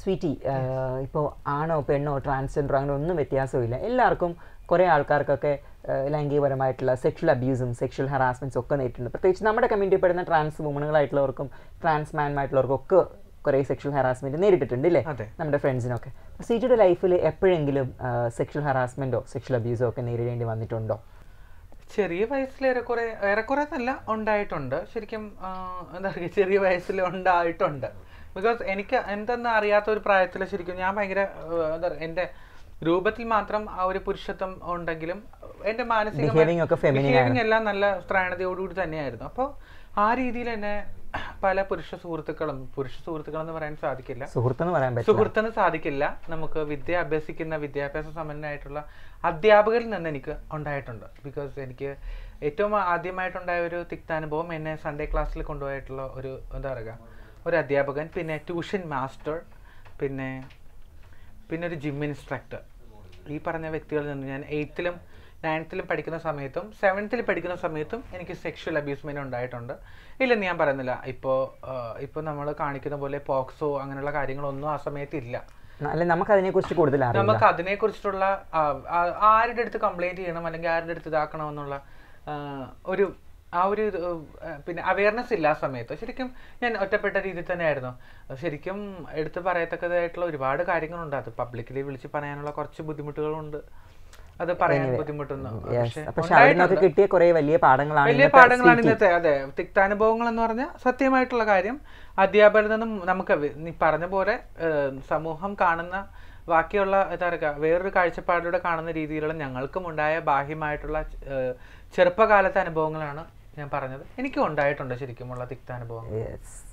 sweety ഇപ്പോൾ ആണോ പെണ്ണോ ട്രാൻസ്ജെൻഡർ അങ്ങനെ ഒന്നും വ്യത്യാസമില്ല എല്ലാവർക്കും കുറേ ആൾക്കാർക്കൊക്കെ ലൈംഗികപരമായിട്ടുള്ള സെക്ഷൽ അബ്യൂസും സെക്ഷൽ ഹറാസ്മെൻറ്റ്സും ഒക്കെ നേരിട്ടുണ്ട് പ്രത്യേകിച്ച് നമ്മുടെ കമ്മ്യൂണിറ്റി പെടുന്ന ട്രാൻസ് വുമണുകളായിട്ടുള്ളവർക്കും ട്രാൻസ് മാൻമായിട്ടുള്ളവർക്കും ഒക്കെ കുറേ സെക്ഷൽ ഹറാസ്മെൻറ്റ് നേരിട്ടിട്ടുണ്ട് അല്ലേ നമ്മുടെ ഫ്രണ്ട്സിനൊക്കെ സീറ്റിയുടെ ലൈഫിൽ എപ്പോഴെങ്കിലും സെക്ഷൽ ഹറാസ്മെൻറ്റോ സെക്ഷൽ അബ്യൂസോ ഒക്കെ നേരിടേണ്ടി വന്നിട്ടുണ്ടോ ചെറിയ വയസ്സിൽ ഏറെക്കുറെ ഏറെക്കുറെ എന്നല്ല ഉണ്ടായിട്ടുണ്ട് ശരിക്കും എന്താ പറയുക ചെറിയ വയസ്സിൽ ഉണ്ടായിട്ടുണ്ട് ബിക്കോസ് എനിക്ക് എന്തെന്ന് അറിയാത്ത ഒരു പ്രായത്തിൽ ശരിക്കും ഞാൻ ഭയങ്കര എന്താ പറയുക എൻ്റെ രൂപത്തിൽ മാത്രം ആ ഒരു പുരുഷത്വം ഉണ്ടെങ്കിലും എൻ്റെ മാനസിക എല്ലാം നല്ല ത്രാണതയോടുകൂടി തന്നെയായിരുന്നു അപ്പോൾ ആ രീതിയിൽ എന്നെ പല പുരുഷ സുഹൃത്തുക്കളും പുരുഷ സുഹൃത്തുക്കൾ എന്ന് പറയാൻ സാധിക്കില്ല സുഹൃത്തെന്ന് പറയാൻ പറ്റില്ല സുഹൃത്തെന്ന് സാധിക്കില്ല നമുക്ക് വിദ്യ അഭ്യസിക്കുന്ന വിദ്യാഭ്യാസ സമ്പന്നനായിട്ടുള്ള അധ്യാപകരിൽ നിന്ന് എനിക്ക് ഉണ്ടായിട്ടുണ്ട് ബിക്കോസ് എനിക്ക് ഏറ്റവും ആദ്യമായിട്ടുണ്ടായ ഒരു തിക്താനുഭവം എന്നെ സൺഡേ ക്ലാസ്സിൽ കൊണ്ടുപോയിട്ടുള്ള ഒരു എന്താ പറയുക ഒരു അധ്യാപകൻ പിന്നെ ട്യൂഷൻ മാസ്റ്റർ പിന്നെ പിന്നെ ഒരു ജിം ഇൻസ്ട്രക്ടർ ഈ പറഞ്ഞ വ്യക്തികളിൽ നിന്ന് ഞാൻ എയ്ത്തിലും നയൻത്തിൽ പഠിക്കുന്ന സമയത്തും സെവൻത്തിൽ പഠിക്കുന്ന സമയത്തും എനിക്ക് സെക്ഷൽ അബ്യൂസ്മെൻറ്റ് ഉണ്ടായിട്ടുണ്ട് ഇല്ലെന്ന് ഞാൻ പറയുന്നില്ല ഇപ്പോൾ ഇപ്പോൾ നമ്മൾ കാണിക്കുന്ന പോലെ പോക്സോ അങ്ങനെയുള്ള കാര്യങ്ങളൊന്നും ആ സമയത്ത് ഇല്ല നമുക്ക് അതിനെക്കുറിച്ച് കൂടുതൽ നമുക്ക് കുറിച്ചിട്ടുള്ള ആരുടെ അടുത്ത് കംപ്ലൈൻറ്റ് ചെയ്യണം അല്ലെങ്കിൽ ആരുടെ അടുത്ത് ഇതാക്കണം എന്നുള്ള ഒരു ആ ഒരു പിന്നെ അവയർനെസ് ഇല്ല ആ സമയത്ത് ശരിക്കും ഞാൻ ഒറ്റപ്പെട്ട രീതിയിൽ തന്നെയായിരുന്നു ശരിക്കും എടുത്തു പറയത്തക്കതായിട്ടുള്ള ഒരുപാട് കാര്യങ്ങളുണ്ട് അത് പബ്ലിക്കലി വിളിച്ച് പറയാനുള്ള കുറച്ച് ബുദ്ധിമുട്ടുകളുണ്ട് അത് പറയാൻ ബുദ്ധിമുട്ടൊന്നും പക്ഷെ കിട്ടിയ വലിയ പാഠങ്ങളാണ് വലിയ പാഠങ്ങളാണ് ഇന്നത്തെ അതെ തിക്താനുഭവങ്ങൾ എന്ന് പറഞ്ഞാൽ സത്യമായിട്ടുള്ള കാര്യം അധ്യാപകരിൽ നിന്നും നമുക്ക് നീ പറഞ്ഞ പോലെ സമൂഹം കാണുന്ന ബാക്കിയുള്ള എന്താ പറയുക വേറൊരു കാഴ്ചപ്പാടിലൂടെ കാണുന്ന രീതിയിലുള്ള ഞങ്ങൾക്കും ഉണ്ടായ ബാഹ്യമായിട്ടുള്ള ചെറുപ്പകാലത്തെ അനുഭവങ്ങളാണ് ഞാൻ പറഞ്ഞത് എനിക്കും ഉണ്ടായിട്ടുണ്ട് ശരിക്കുമുള്ള തിക്താനുഭവം